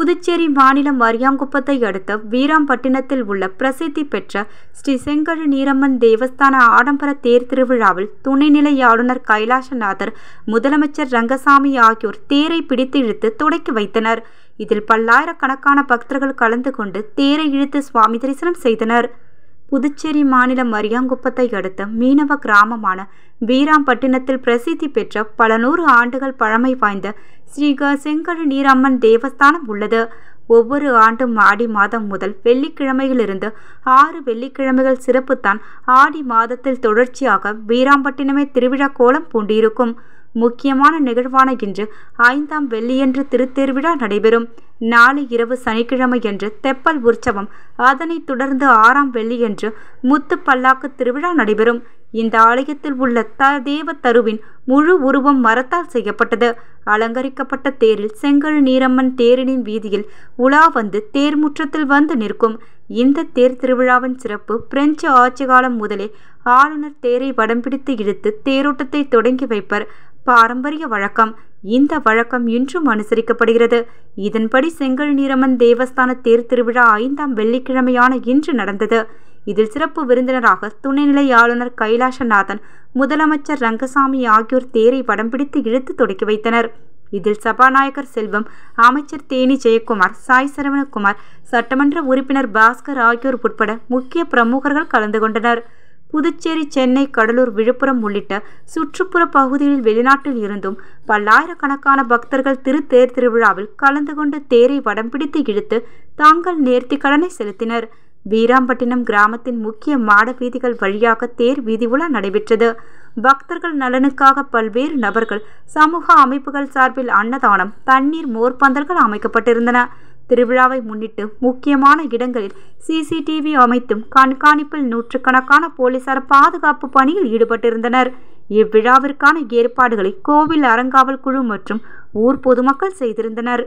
புதுச்சேரி மாநிலம் வரியாங்குப்பத்தை அடுத்த வீராம்பட்டினத்தில் உள்ள பிரசித்தி பெற்ற ஸ்ரீ செங்கழு நீரம்மன் தேவஸ்தான ஆடம்பர தேர் திருவிழாவில் துணைநிலை ஆளுநர் கைலாசநாதர் முதலமைச்சர் ரங்கசாமி ஆகியோர் தேரை பிடித்து இழுத்து தொடக்கி வைத்தனர் இதில் பல்லாயிரக்கணக்கான பக்தர்கள் கலந்து கொண்டு தேரை இழுத்து சுவாமி தரிசனம் செய்தனர் புதுச்சேரி மாநிலம் அரியாங்குப்பத்தை அடுத்த மீனவ கிராமமான வீராம்பட்டினத்தில் பிரசித்தி பெற்ற பல நூறு ஆண்டுகள் பழமை வாய்ந்த ஸ்ரீக செங்கழு நீரம்மன் தேவஸ்தானம் உள்ளது ஒவ்வொரு ஆண்டும் ஆடி மாதம் முதல் வெள்ளிக்கிழமையிலிருந்து ஆறு வெள்ளிக்கிழமைகள் சிறப்புத்தான் ஆடி மாதத்தில் தொடர்ச்சியாக வீராம்பட்டினமே திருவிழா கோலம் பூண்டியிருக்கும் முக்கியமான நிகழ்வான இன்று ஐந்தாம் வெள்ளியன்று திருத்தேர்விழா நடைபெறும் நாளை இரவு சனிக்கிழமை என்று தெப்பல் உற்சவம் அதனைத் தொடர்ந்து ஆறாம் வெள்ளியன்று முத்து பல்லாக்கு திருவிழா நடைபெறும் இந்த ஆலயத்தில் உள்ள த தேவ தருவின் முழு உருவம் மரத்தால் செய்யப்பட்டது அலங்கரிக்கப்பட்ட தேரில் செங்கல் நீரம்மன் தேரினின் வீதியில் உலா வந்து தேர் முற்றத்தில் வந்து நிற்கும் இந்த தேர் திருவிழாவின் சிறப்பு பிரெஞ்சு ஆட்சி காலம் முதலே ஆளுநர் தேரை வடம் பிடித்து இழுத்து தேரோட்டத்தை தொடங்கி வைப்பர் பாரம்பரிய வழக்கம் இந்த வழக்கம் இன்றும் அனுசரிக்கப்படுகிறது இதன்படி செங்கல் நீரம்மன் தேவஸ்தான தேர் திருவிழா ஐந்தாம் வெள்ளிக்கிழமையான இன்று நடந்தது இதில் சிறப்பு விருந்தினராக துணைநிலை ஆளுநர் கைலாசநாதன் முதலமைச்சர் ரங்கசாமி ஆகியோர் தேரை படம் பிடித்து இழுத்து தொடக்கி வைத்தனர் இதில் சபாநாயகர் செல்வம் அமைச்சர் தேனி ஜெயக்குமார் சாய் சரவணகுமார் சட்டமன்ற உறுப்பினர் பாஸ்கர் ஆகியோர் உட்பட முக்கிய பிரமுகர்கள் கலந்து கொண்டனர் புதுச்சேரி சென்னை கடலூர் விழுப்புரம் உள்ளிட்ட சுற்றுப்புற பகுதிகளில் வெளிநாட்டில் இருந்தும் பல்லாயிரக்கணக்கான பக்தர்கள் திருத்தேர் திருவிழாவில் கலந்து கொண்டு தேரை வடம் பிடித்து இழுத்து தாங்கள் நேர்த்தி கடனை செலுத்தினர் வீராம்பட்டினம் கிராமத்தின் முக்கிய மாட வீதிகள் வழியாக தேர் வீதி உலா நடைபெற்றது பக்தர்கள் நலனுக்காக பல்வேறு நபர்கள் சமூக அமைப்புகள் சார்பில் அன்னதானம் தண்ணீர் மோர்பந்தல்கள் அமைக்கப்பட்டிருந்தன திருவிழாவை முன்னிட்டு முக்கியமான இடங்களில் சிசிடிவி அமைத்தும் கண்காணிப்பில் நூற்றுக்கணக்கான போலீசார் பாதுகாப்பு பணியில் ஈடுபட்டிருந்தனர் இவ்விழாவிற்கான ஏற்பாடுகளை கோவில் அறங்காவல் குழு மற்றும் ஊர் பொதுமக்கள் செய்திருந்தனர்